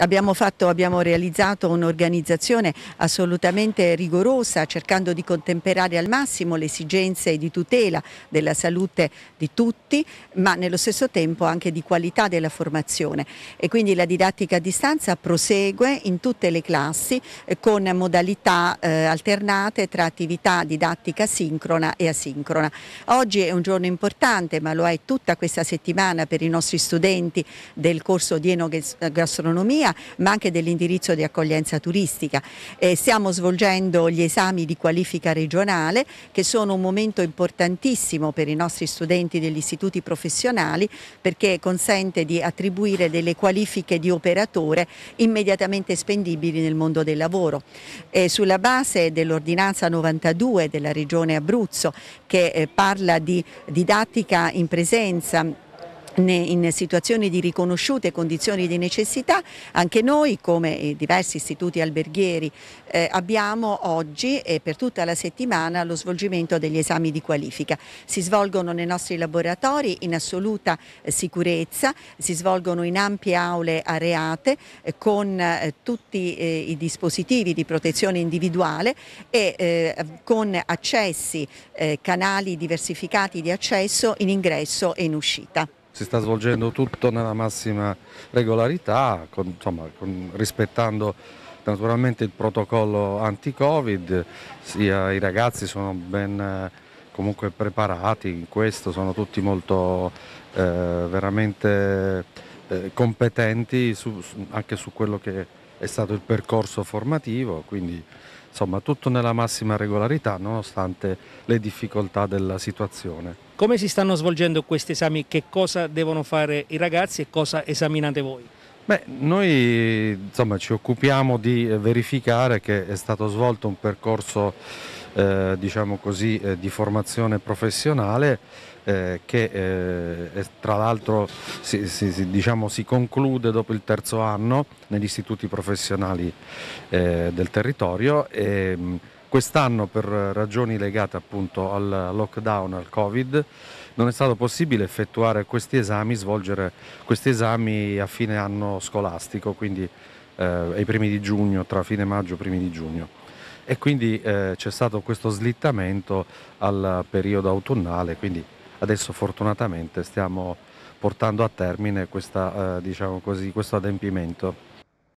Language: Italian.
Abbiamo, fatto, abbiamo, realizzato un'organizzazione assolutamente rigorosa cercando di contemperare al massimo le esigenze di tutela della salute di tutti ma nello stesso tempo anche di qualità della formazione e quindi la didattica a distanza prosegue in tutte le classi eh, con modalità eh, alternate tra attività didattica sincrona e asincrona. Oggi è un giorno importante ma lo è tutta questa settimana per i nostri studenti del corso di enogastronomia Romea ma anche dell'indirizzo di accoglienza turistica. Eh, stiamo svolgendo gli esami di qualifica regionale che sono un momento importantissimo per i nostri studenti degli istituti professionali perché consente di attribuire delle qualifiche di operatore immediatamente spendibili nel mondo del lavoro. Eh, sulla base dell'ordinanza 92 della regione Abruzzo che eh, parla di didattica in presenza in situazioni di riconosciute condizioni di necessità, anche noi come eh, diversi istituti alberghieri eh, abbiamo oggi e per tutta la settimana lo svolgimento degli esami di qualifica. Si svolgono nei nostri laboratori in assoluta eh, sicurezza, si svolgono in ampie aule areate eh, con eh, tutti i dispositivi di protezione individuale e con accessi, canali diversificati di accesso in ingresso e in uscita si sta svolgendo tutto nella massima regolarità, con, insomma, con, rispettando naturalmente il protocollo anti-Covid, i ragazzi sono ben eh, comunque preparati in questo, sono tutti molto eh, veramente eh, competenti su, su, anche su quello che è stato il percorso formativo, quindi insomma tutto nella massima regolarità nonostante le difficoltà della situazione. Come si stanno svolgendo questi esami? Che cosa devono fare i ragazzi e cosa esaminate voi? Beh, noi insomma, ci occupiamo di eh, verificare che è stato svolto un percorso eh, diciamo così, eh, di formazione professionale eh, che eh, tra l'altro si, si, si, diciamo, si, conclude dopo il terzo anno negli istituti professionali eh, del territorio. E, mm, Quest'anno per ragioni legate appunto al lockdown, al Covid, non è stato possibile effettuare questi esami, svolgere questi esami a fine anno scolastico, quindi eh, ai primi di giugno, tra fine maggio e primi di giugno. E quindi eh, c'è stato questo slittamento al periodo autunnale, quindi adesso fortunatamente stiamo portando a termine questa, eh, diciamo così, questo adempimento.